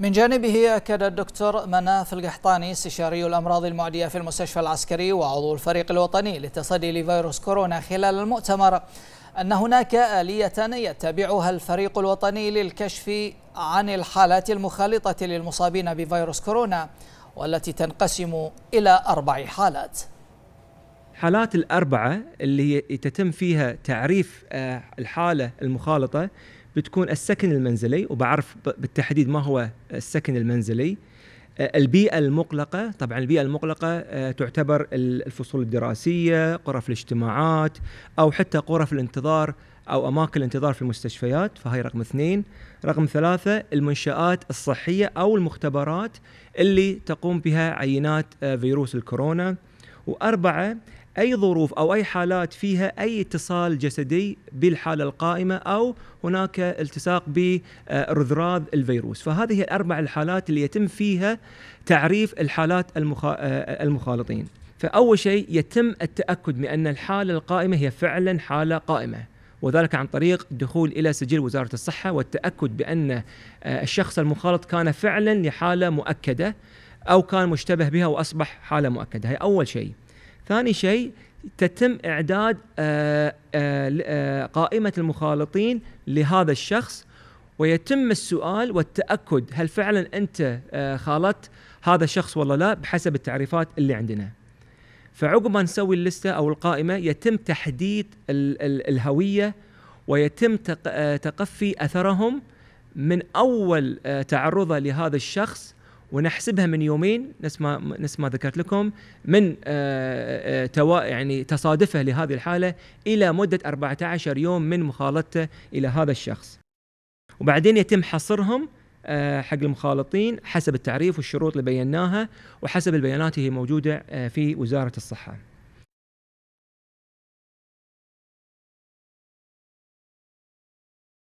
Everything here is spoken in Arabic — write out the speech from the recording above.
من جانبه أكد الدكتور مناف القحطاني استشاري الأمراض المعدية في المستشفى العسكري وعضو الفريق الوطني للتصدي لفيروس كورونا خلال المؤتمر أن هناك آلية يتبعها الفريق الوطني للكشف عن الحالات المخالطة للمصابين بفيروس كورونا والتي تنقسم إلى أربع حالات حالات الأربعة اللي تتم فيها تعريف آه، الحالة المخالطة بتكون السكن المنزلي وبعرف بالتحديد ما هو السكن المنزلي آه، البيئة المقلقة طبعا البيئة المقلقة آه، تعتبر الفصول الدراسية غرف الاجتماعات أو حتى غرف الانتظار أو أماكن الانتظار في المستشفيات فهي رقم اثنين رقم ثلاثة المنشآت الصحية أو المختبرات اللي تقوم بها عينات آه، فيروس الكورونا وأربعة اي ظروف او اي حالات فيها اي اتصال جسدي بالحاله القائمه او هناك التصاق برذراذ الفيروس، فهذه هي الاربع الحالات اللي يتم فيها تعريف الحالات آه، المخالطين. فاول شيء يتم التاكد من ان الحاله القائمه هي فعلا حاله قائمه. وذلك عن طريق الدخول الى سجل وزاره الصحه والتاكد بان آه، الشخص المخالط كان فعلا لحاله مؤكده او كان مشتبه بها واصبح حاله مؤكده، هي اول شيء. ثاني شيء تتم اعداد آه، آه، آه، قائمه المخالطين لهذا الشخص ويتم السؤال والتاكد هل فعلا انت خالطت هذا الشخص ولا لا بحسب التعريفات اللي عندنا فعقب ما نسوي اللسته او القائمه يتم تحديد ال ال الهويه ويتم تقفي اثرهم من اول تعرضه لهذا الشخص ونحسبها من يومين نفس ما نفس ما ذكرت لكم من آه، آه، توا يعني تصادفه لهذه الحاله الى مده 14 يوم من مخالطته الى هذا الشخص. وبعدين يتم حصرهم آه، حق المخالطين حسب التعريف والشروط اللي بيناها وحسب البيانات اللي هي موجوده في وزاره الصحه.